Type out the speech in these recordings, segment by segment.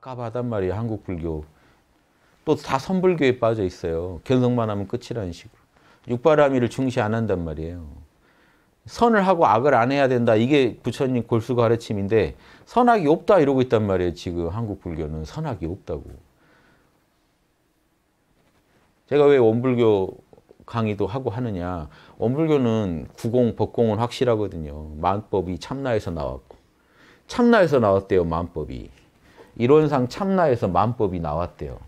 깝깝하단 말이에요. 한국 불교. 또 다 선불교에 빠져 있어요. 견성만 하면 끝이라는 식으로. 육바라밀을 중시 안 한단 말이에요. 선을 하고 악을 안 해야 된다. 이게 부처님 골수 가르침인데 선악이 없다 이러고 있단 말이에요. 지금 한국 불교는 선악이 없다고. 제가 왜 원불교 강의도 하고 하느냐. 원불교는 구공, 법공은 확실하거든요. 만법이 참나에서 나왔고. 참나에서 나왔대요. 만법이. 이론상 참나에서 만법이 나왔대요.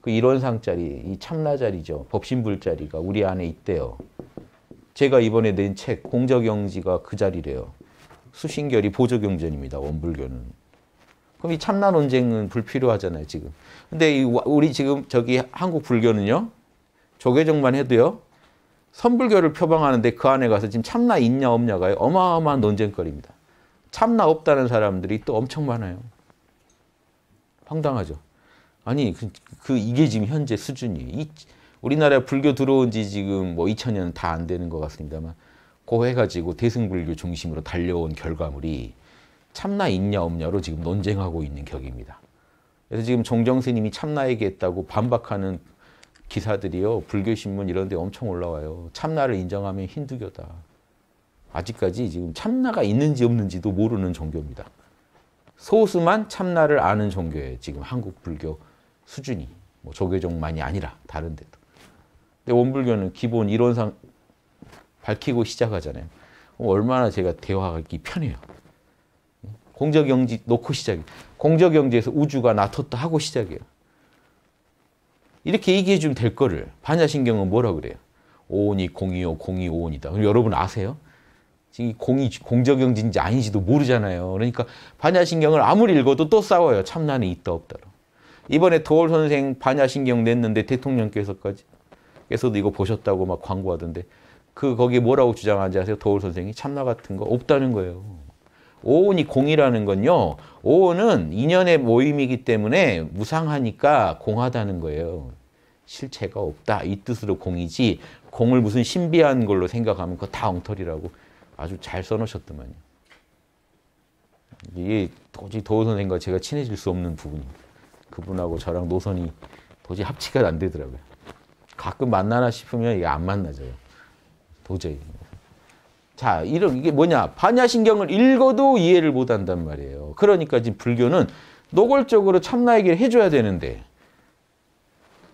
그 이론상짜리, 이 참나자리죠. 법신불자리가 우리 안에 있대요. 제가 이번에 낸 책 공적영지가 그 자리래요. 수신결이 보조경전입니다. 원불교는. 그럼 이 참나 논쟁은 불필요하잖아요, 지금. 근데 우리 지금 저기 한국 불교는요. 조계종만 해도요. 선불교를 표방하는데 그 안에 가서 지금 참나 있냐 없냐가 어마어마한 논쟁거리입니다. 참나 없다는 사람들이 또 엄청 많아요. 황당하죠. 아니 그, 그 이게 지금 현재 수준이 우리나라에 불교 들어온 지 지금 뭐 2000년 다 안 되는 것 같습니다만 고 해가지고 대승불교 중심으로 달려온 결과물이 참나 있냐 없냐로 지금 논쟁하고 있는 격입니다. 그래서 지금 정정스님이 참나 얘기했다고 반박하는 기사들이요 불교신문 이런 데 엄청 올라와요. 참나를 인정하면 힌두교다. 아직까지 지금 참나가 있는지 없는지도 모르는 종교입니다. 소수만 참나를 아는 종교에 지금 한국 불교 수준이 뭐 조계종만이 아니라 다른 데도. 근데 원불교는 기본 이론상 밝히고 시작하잖아요. 얼마나 제가 대화하기 편해요. 공적영지 놓고 시작해요. 공적영지에서 우주가 나퉜다 하고 시작해요. 이렇게 얘기해 주면 될 거를 반야신경은 뭐라 그래요? 오온이 공이요 공이 오온이다. 그럼 여러분 아세요? 지금 공이 공적용지인지 아닌지도 모르잖아요. 그러니까 반야신경을 아무리 읽어도 또 싸워요. 참나는 있다 없다로. 이번에 도올 선생 반야신경 냈는데 대통령께서까지 께서도 이거 보셨다고 막 광고하던데 그 거기 뭐라고 주장하지 아세요? 도올 선생이 참나 같은 거 없다는 거예요. 오온이 공이라는 건요. 오온은 인연의 모임이기 때문에 무상하니까 공하다는 거예요. 실체가 없다. 이 뜻으로 공이지 공을 무슨 신비한 걸로 생각하면 그거 다 엉터리라고 아주 잘 써놓으셨더만요. 이게 도저히 도호 선생과 제가 친해질 수 없는 부분입니다. 그분하고 저랑 노선이 도저히 합치가 안 되더라고요. 가끔 만나나 싶으면 이게 안 만나져요. 도저히. 자, 이런 이게 뭐냐? 반야신경을 읽어도 이해를 못 한단 말이에요. 그러니까 지금 불교는 노골적으로 참나에게 해줘야 되는데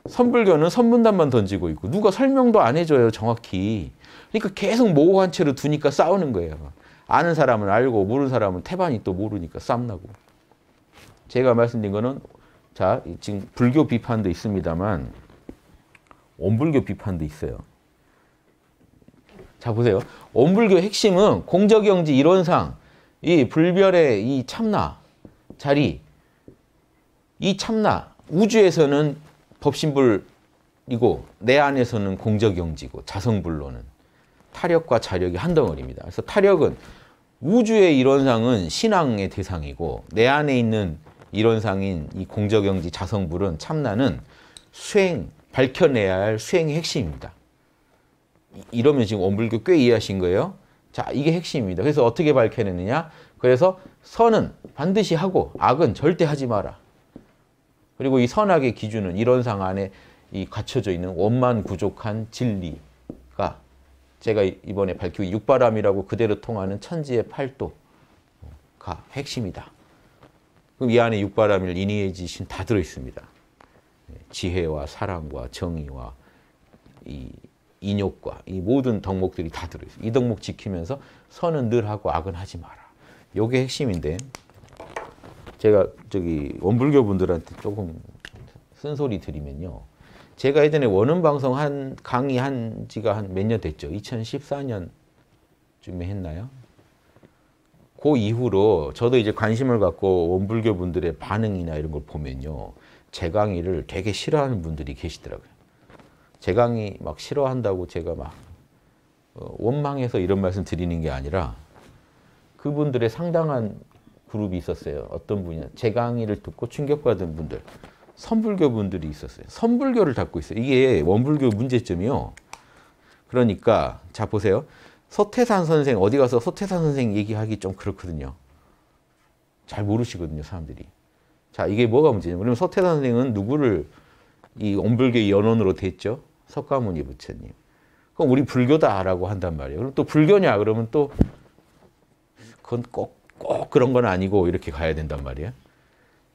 선불교는 선문단만 던지고 있고 누가 설명도 안 해줘요 정확히 그러니까 계속 모호한 채로 두니까 싸우는 거예요. 아는 사람은 알고 모르는 사람은 태반이 또 모르니까 싸나고 제가 말씀드린 거는 자 지금 불교 비판도 있습니다만 원불교 비판도 있어요. 자 보세요. 원불교 핵심은 공적영지 이론상 이 불별의 이 참나 자리 이 참나 우주에서는 법신불이고 내 안에서는 공적영지고 자성불로는 타력과 자력이 한 덩어리입니다. 그래서 타력은 우주의 이론상은 신앙의 대상이고 내 안에 있는 이론상인 이 공적영지 자성불은 참나는 수행, 밝혀내야 할 수행의 핵심입니다. 이러면 지금 원불교 꽤 이해하신 거예요. 자, 이게 핵심입니다. 그래서 어떻게 밝혀내느냐? 그래서 선은 반드시 하고 악은 절대 하지 마라. 그리고 이 선악의 기준은 이론상 안에 이 갖춰져 있는 원만 부족한 진리가 제가 이번에 밝히고 육바람이라고 그대로 통하는 천지의 팔도가 핵심이다. 그럼 이 안에 육바람일 인위의 지신 다 들어있습니다. 예, 지혜와 사랑과 정의와 이 인욕과 이 모든 덕목들이 다 들어있어요. 이 덕목 지키면서 선은 늘 하고 악은 하지 마라. 요게 핵심인데 제가 저기 원불교 분들한테 조금 쓴소리 드리면요. 제가 예전에 원음 방송 한 강의 한 지가 한 몇 년 됐죠. 2014년쯤에 했나요? 그 이후로 저도 이제 관심을 갖고 원불교 분들의 반응이나 이런 걸 보면요. 제 강의를 되게 싫어하는 분들이 계시더라고요. 제 강의 막 싫어한다고 제가 막 어, 원망해서 이런 말씀 드리는 게 아니라 그분들의 상당한 그룹이 있었어요. 어떤 분이냐. 제 강의를 듣고 충격받은 분들. 선불교 분들이 있었어요. 선불교를 닫고 있어요. 이게 원불교 문제점이요. 그러니까 자 보세요. 서태산 선생 어디 가서 서태산 선생 얘기하기 좀 그렇거든요. 잘 모르시거든요 사람들이. 자 이게 뭐가 문제냐면 그러면 서태산 선생은 누구를 이 원불교의 연원으로 됐죠? 석가모니 부처님. 그럼 우리 불교다라고 한단 말이에요. 그럼 또 불교냐 그러면 또 그건 꼭, 꼭 그런 건 아니고 이렇게 가야 된단 말이에요.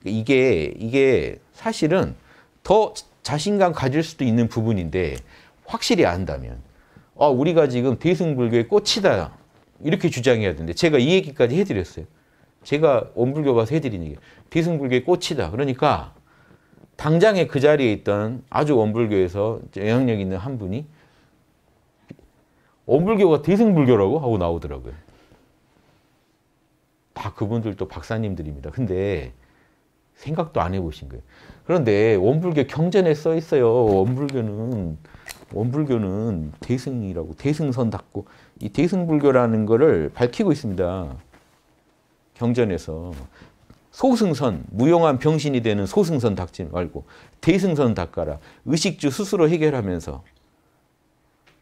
이게 이게 사실은 더 자신감 가질 수도 있는 부분인데 확실히 안다면 아 우리가 지금 대승불교의 꽃이다 이렇게 주장해야 되는데 제가 이 얘기까지 해드렸어요. 제가 원불교 가서 해드린 얘기 대승불교의 꽃이다. 그러니까 당장에 그 자리에 있던 아주 원불교에서 영향력 있는 한 분이 원불교가 대승불교라고 하고 나오더라고요. 다 그분들도 박사님들입니다. 근데 생각도 안 해보신 거예요. 그런데 원불교 경전에 써 있어요. 원불교는 원불교는 대승이라고 대승선 닦고 이 대승불교라는 거를 밝히고 있습니다. 경전에서 소승선 무용한 병신이 되는 소승선 닦지 말고 대승선 닦아라. 의식주 스스로 해결하면서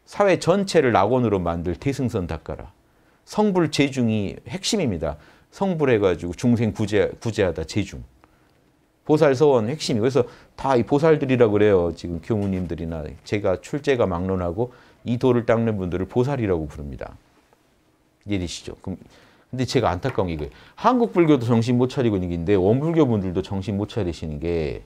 사회 전체를 낙원으로 만들 대승선 닦아라. 성불 재중이 핵심입니다. 성불해가지고 중생 구제, 구제하다 재중. 보살서원 핵심이에요. 그래서 다 이 보살들이라고 그래요. 지금 교무님들이나 제가 출제가 막론하고 이 도를 닦는 분들을 보살이라고 부릅니다. 이해되시죠? 그럼 근데 제가 안타까운 게 이거예요. 한국 불교도 정신 못 차리고 있는 데 원불교 분들도 정신 못 차리시는 게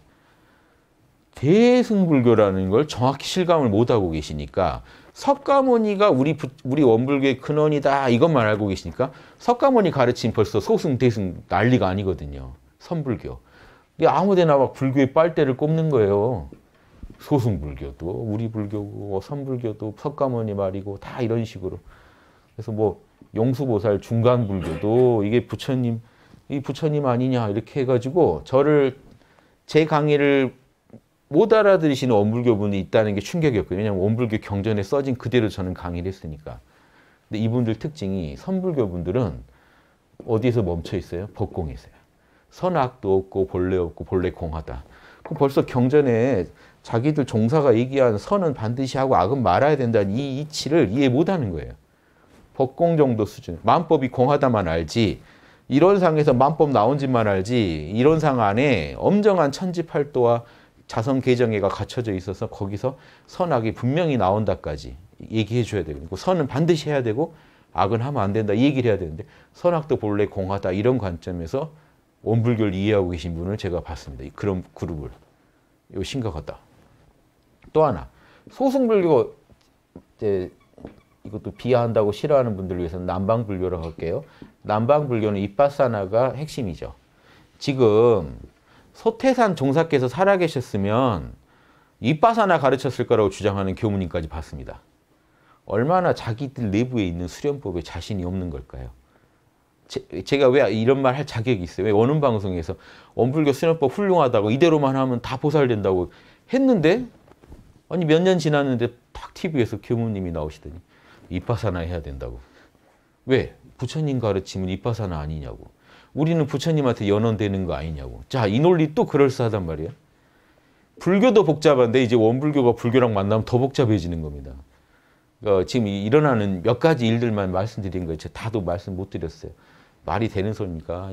대승불교라는 걸 정확히 실감을 못하고 계시니까 석가모니가 우리 부, 우리 원불교의 근원이다 이것만 알고 계시니까 석가모니 가르침 벌써 소승 대승 난리가 아니거든요. 선불교. 아무데나 막 불교의 빨대를 꼽는 거예요. 소승불교도 우리 불교고 선불교도 석가모니 말이고 다 이런 식으로. 그래서 뭐 용수보살 중간 불교도 이게 부처님 이 부처님 아니냐 이렇게 해가지고 저를 제 강의를 못 알아들으시는 원불교 분이 있다는 게충격이었거요 왜냐하면 원불교 경전에 써진 그대로 저는 강의를 했으니까. 근데 이분들 특징이 선불교 분들은 어디에서 멈춰 있어요? 법공에 있어요. 선악도 없고 본래 없고 본래 공하다. 그럼 벌써 경전에 자기들 종사가 얘기한 선은 반드시 하고 악은 말아야 된다는 이 이치를 이해 못하는 거예요. 법공 정도 수준. 만법이 공하다만 알지 이런 상에서 만법 나온지만 알지 이런 상 안에 엄정한 천지팔도와 자성 계정애가 갖춰져 있어서 거기서 선악이 분명히 나온다까지 얘기해 줘야 되고 선은 반드시 해야 되고 악은 하면 안 된다 이 얘기를 해야 되는데 선악도 본래 공하다 이런 관점에서 원불교를 이해하고 계신 분을 제가 봤습니다. 그런 그룹을. 이거 심각하다. 또 하나, 소승불교, 이제 이것도 비하한다고 싫어하는 분들 위해서는 남방불교라고 할게요. 남방불교는 입바사나가 핵심이죠. 지금 소태산 종사께서 살아계셨으면 입바사나 가르쳤을 거라고 주장하는 교문인까지 봤습니다. 얼마나 자기들 내부에 있는 수련법에 자신이 없는 걸까요? 제, 가왜 이런 말 할 자격이 있어요? 왜 어느 방송에서 원불교 수련법 훌륭하다고 이대로만 하면 다 보살된다고 했는데 아니 몇 년 지났는데 탁 TV에서 교무님이 나오시더니 이파사나 해야 된다고. 왜? 부처님 가르침은 이파사나 아니냐고. 우리는 부처님한테 연원되는 거 아니냐고. 자, 이 논리 또 그럴싸하단 말이야. 불교도 복잡한데 이제 원불교가 불교랑 만나면 더 복잡해지는 겁니다. 그 지금 일어나는 몇 가지 일들만 말씀드린 거예요. 다도 말씀 못 드렸어요. 말이 되는 소리입니까?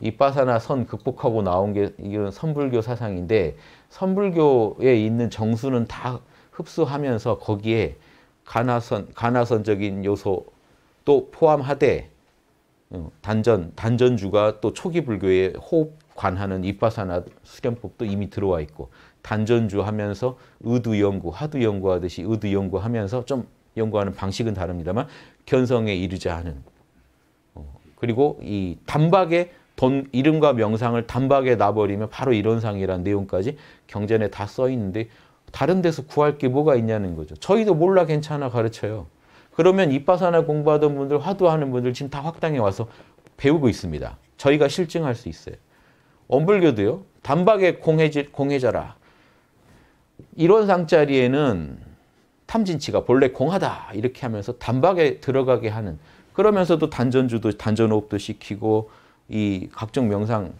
이빠사나 선 극복하고 나온 게 이런 선불교 사상인데 선불교에 있는 정수는 다 흡수하면서 거기에 가나선 가나선적인 요소 또 포함하되 어, 단전 단전주가 또 초기 불교에 호흡 관하는 이빠사나 수련법도 이미 들어와 있고 단전주 하면서 의두 연구, 하두 연구하듯이 의두 연구하면서 좀 연구하는 방식은 다릅니다만 견성에 이르자 하는 그리고 이 단박에 돈 이름과 명상을 단박에 놔버리면 바로 이런상이라는 내용까지 경전에 다 써 있는데 다른 데서 구할 게 뭐가 있냐는 거죠. 저희도 몰라 괜찮아 가르쳐요. 그러면 이빠사나 공부하던 분들, 화두하는 분들 지금 다 확당에 와서 배우고 있습니다. 저희가 실증할 수 있어요. 원불교도요. 단박에 공해지, 공해자라. 일원상짜리에는 탐진치가 본래 공하다 이렇게 하면서 단박에 들어가게 하는 그러면서도 단전주도 단전호흡도 시키고 이 각종 명상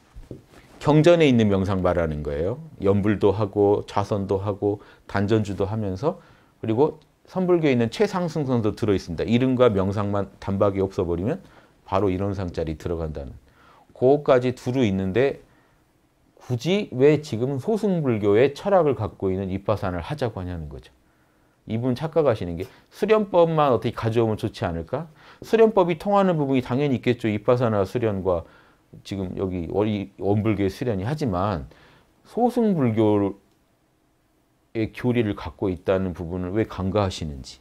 경전에 있는 명상 말하는 거예요. 연불도 하고 좌선도 하고 단전주도 하면서 그리고 선불교에 있는 최상승선도 들어있습니다. 이름과 명상만 단박에 없어버리면 바로 이런 상자리 들어간다는. 그거까지 두루 있는데 굳이 왜 지금 소승불교의 철학을 갖고 있는 입화산을 하자고 하냐는 거죠. 이분 착각하시는 게 수련법만 어떻게 가져오면 좋지 않을까? 수련법이 통하는 부분이 당연히 있겠죠. 이파사나 수련과 지금 여기 원불교의 수련이 하지만 소승불교의 교리를 갖고 있다는 부분을 왜 간과하시는지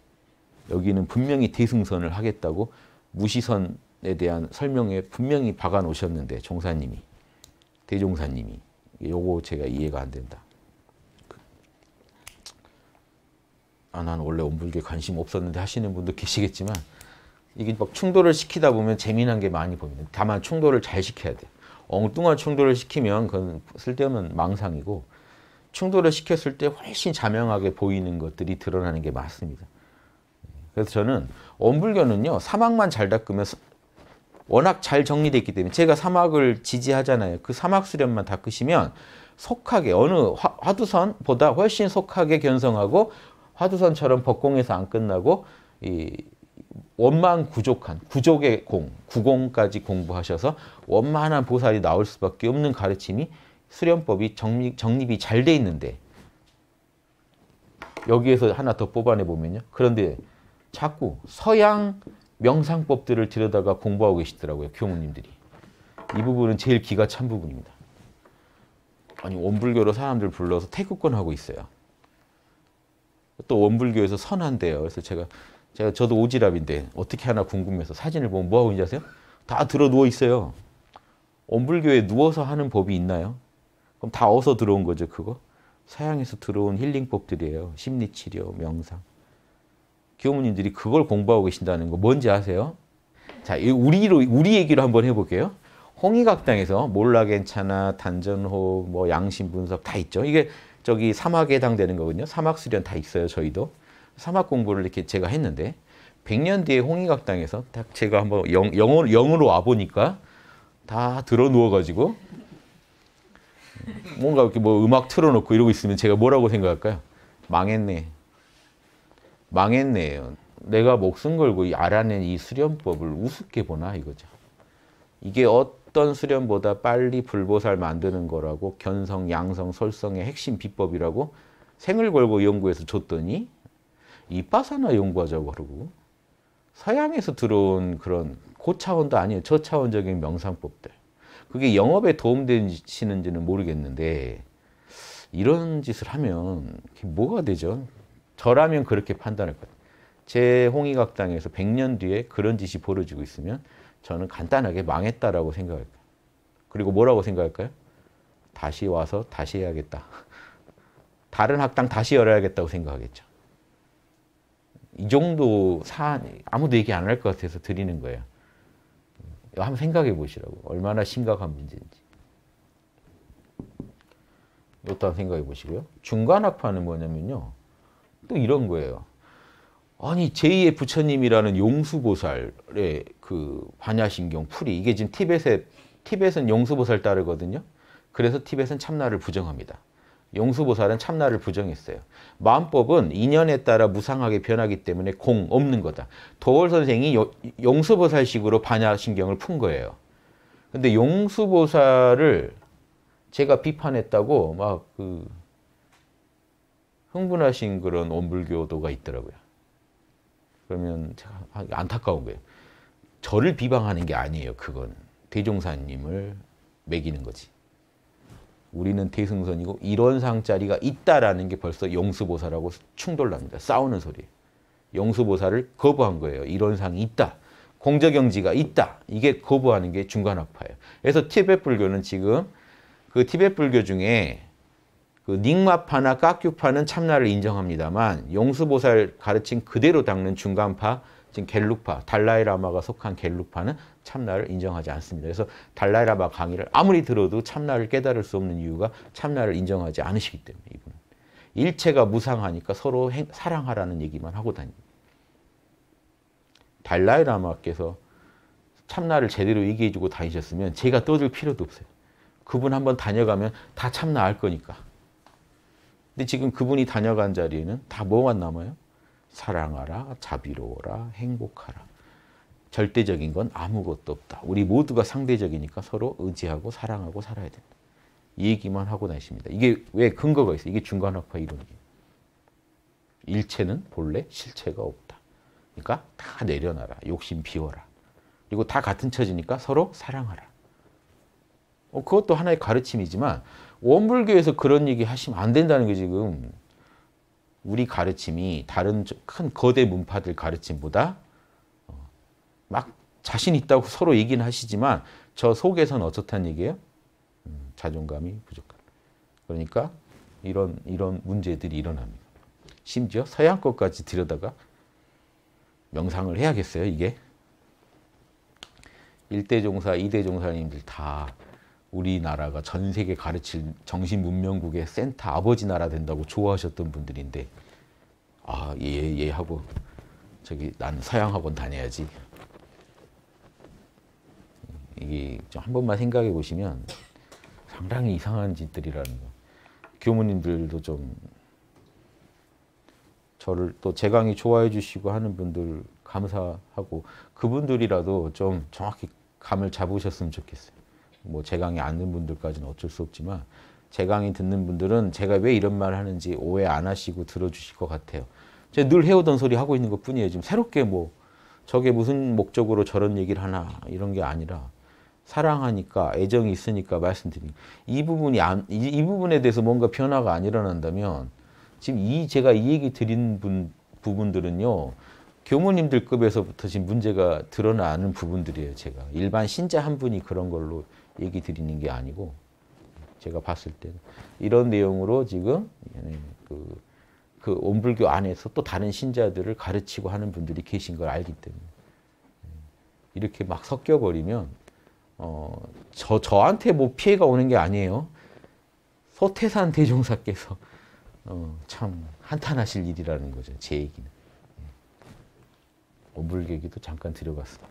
여기는 분명히 대승선을 하겠다고 무시선에 대한 설명에 분명히 박아 놓으셨는데 종사님이 대종사님이 요거 제가 이해가 안 된다. 아, 난 원래 온불교에 관심 없었는데 하시는 분도 계시겠지만 이게 막 충돌을 시키다 보면 재미난 게 많이 보입니다. 다만 충돌을 잘 시켜야 돼. 엉뚱한 충돌을 시키면 그건 쓸데없는 망상이고 충돌을 시켰을 때 훨씬 자명하게 보이는 것들이 드러나는 게 맞습니다. 그래서 저는 원불교는요 사막만 잘 닦으면 워낙 잘 정리돼 있기 때문에 제가 사막을 지지하잖아요. 그 사막 수련만 닦으시면 속하게 어느 화, 두선보다 훨씬 속하게 견성하고 화두선처럼 법공에서 안 끝나고 이 원만 구족한 구족의 공, 구공까지 공부하셔서 원만한 보살이 나올 수밖에 없는 가르침이 수련법이 정립, 정립이 잘 돼 있는데 여기에서 하나 더 뽑아내 보면요. 그런데 자꾸 서양 명상법들을 들여다가 공부하고 계시더라고요. 교무님들이. 이 부분은 제일 기가 찬 부분입니다. 아니 원불교로 사람들 불러서 태극권 하고 있어요. 또 원불교에서 선한대요. 그래서 제가 제가 저도 오지랖인데 어떻게 하나 궁금해서 사진을 보면 뭐하고 있는지 아세요? 다 들어 누워 있어요. 엄불교에 누워서 하는 법이 있나요? 그럼 다 어서 들어온 거죠, 그거? 서양에서 들어온 힐링법들이에요. 심리치료, 명상. 교무님들이 그걸 공부하고 계신다는 거 뭔지 아세요? 자, 우리로, 우리 얘기로 한번 해볼게요. 홍의각당에서 몰라 괜찮아, 단전호뭐 양심 분석 다 있죠. 이게 저기 사막에 해당되는 거거든요. 사막 수련 다 있어요, 저희도. 사막 공부를 이렇게 제가 했는데 100년 뒤에 홍익학당에서 딱 제가 한번 영, 영어, 영어로 와보니까 다 들어 누워가지고 뭔가 이렇게 뭐 음악 틀어놓고 이러고 있으면 제가 뭐라고 생각할까요? 망했네. 망했네요. 내가 목숨 걸고 알아낸 이 수련법을 우습게 보나 이거죠. 이게 어떤 수련보다 빨리 불보살 만드는 거라고 견성, 양성, 설성의 핵심 비법이라고 생을 걸고 연구해서 줬더니 이빠사나 연구하자고 그러고 서양에서 들어온 그런 고차원도 아니에요. 저차원적인 명상법들. 그게 영업에 도움되시는지는 모르겠는데 이런 짓을 하면 뭐가 되죠? 저라면 그렇게 판단할 거예요. 제 홍의각당에서 100년 뒤에 그런 짓이 벌어지고 있으면 저는 간단하게 망했다라고 생각할 거예요. 그리고 뭐라고 생각할까요? 다시 와서 다시 해야겠다. 다른 학당 다시 열어야겠다고 생각하겠죠. 이 정도 사안 아무도 얘기 안 할 것 같아서 드리는 거예요. 한번 생각해 보시라고. 얼마나 심각한 문제인지. 일단 생각해 보시고요. 중간학파는 뭐냐면요. 또 이런 거예요. 아니 제2의 부처님이라는 용수보살의 그 반야신경 풀이 이게 지금 티벳에 티벳은 용수보살 따르거든요. 그래서 티벳은 참나를 부정합니다. 용수보살은 참나를 부정했어요. 마음법은 인연에 따라 무상하게 변하기 때문에 공 없는 거다. 도월 선생이 용수보살식으로 반야신경을 푼 거예요. 근데 용수보살을 제가 비판했다고 막그 흥분하신 그런 원불교도가 있더라고요. 그러면 제가 안타까운 거예요. 저를 비방하는 게 아니에요. 그건 대종사님을 매기는 거지. 우리는 대승선이고 이런 상자리가 있다라는 게 벌써 용수보살하고 충돌납니다. 싸우는 소리. 용수보살을 거부한 거예요. 이런 상이 있다. 공저경지가 있다. 이게 거부하는 게 중간학파예요. 그래서 티벳 불교는 지금 그 티벳 불교 중에 그 닉마파나 까큐파는 참나를 인정합니다만 용수보살 가르침 그대로 닦는 중간파, 지금 갤루파, 달라이라마가 속한 갤루파는 참나를 인정하지 않습니다. 그래서 달라이라마 강의를 아무리 들어도 참나를 깨달을 수 없는 이유가 참나를 인정하지 않으시기 때문에 이분은 일체가 무상하니까 서로 행, 사랑하라는 얘기만 하고 다닙니다. 달라이라마께서 참나를 제대로 얘기해주고 다니셨으면 제가 떠들 필요도 없어요. 그분 한번 다녀가면 다 참나 알 거니까. 근데 지금 그분이 다녀간 자리에는 다 뭐만 남아요? 사랑하라, 자비로워라, 행복하라. 절대적인 건 아무것도 없다. 우리 모두가 상대적이니까 서로 의지하고 사랑하고 살아야 된다. 이 얘기만 하고 다십니다. 이게 왜 근거가 있어요? 이게 중간화파 이론이에요. 일체는 본래 실체가 없다. 그러니까 다 내려놔라. 욕심 비워라. 그리고 다 같은 처지니까 서로 사랑하라. 어, 그것도 하나의 가르침이지만 원불교에서 그런 얘기 하시면 안 된다는 게 지금 우리 가르침이 다른 큰 거대 문파들 가르침보다 막 자신 있다고 서로 얘기는 하시지만 저 속에선 어떻다는 얘기예요? 음, 자존감이 부족한. 그러니까 이런 이런 문제들이 일어납니다. 심지어 서양 것까지 들여다가 명상을 해야겠어요, 이게. 1대 종사, 2대 종사님들 다 우리나라가 전 세계 가르칠 정신 문명국의 센터 아버지 나라 된다고 좋아하셨던 분들인데 아, 예, 예 하고 저기 난 서양 학원 다녀야지. 이게 좀한 번만 생각해 보시면 상당히 이상한 짓들이라는 거. 교무님들도 좀 저를 또 제 강의 좋아해 주시고 하는 분들 감사하고 그분들이라도 좀 정확히 감을 잡으셨으면 좋겠어요. 뭐제 강의 안는 분들까지는 어쩔 수 없지만 제 강의 듣는 분들은 제가 왜 이런 말 하는지 오해 안 하시고 들어주실 것 같아요. 제가 늘 해오던 소리 하고 있는 것 뿐이에요. 지금 새롭게 뭐 저게 무슨 목적으로 저런 얘기를 하나 이런 게 아니라 사랑하니까 애정이 있으니까 말씀드린 이 부분이 안, 이, 이, 부분에 대해서 뭔가 변화가 안 일어난다면 지금 이 제가 이 얘기 드린 분, 부분들은요 교무님들급에서부터 지금 문제가 드러나는 부분들이에요 제가 일반 신자 한 분이 그런 걸로 얘기 드리는 게 아니고 제가 봤을 때 이런 내용으로 지금 그, 그 온불교 안에서 또 다른 신자들을 가르치고 하는 분들이 계신 걸 알기 때문에 이렇게 막 섞여버리면 어, 저, 저한테 뭐 피해가 오는 게 아니에요. 서태산 대종사께서 어, 참 한탄하실 일이라는 거죠. 제 얘기는. 예. 오불 얘기도 잠깐 들어봤습니다.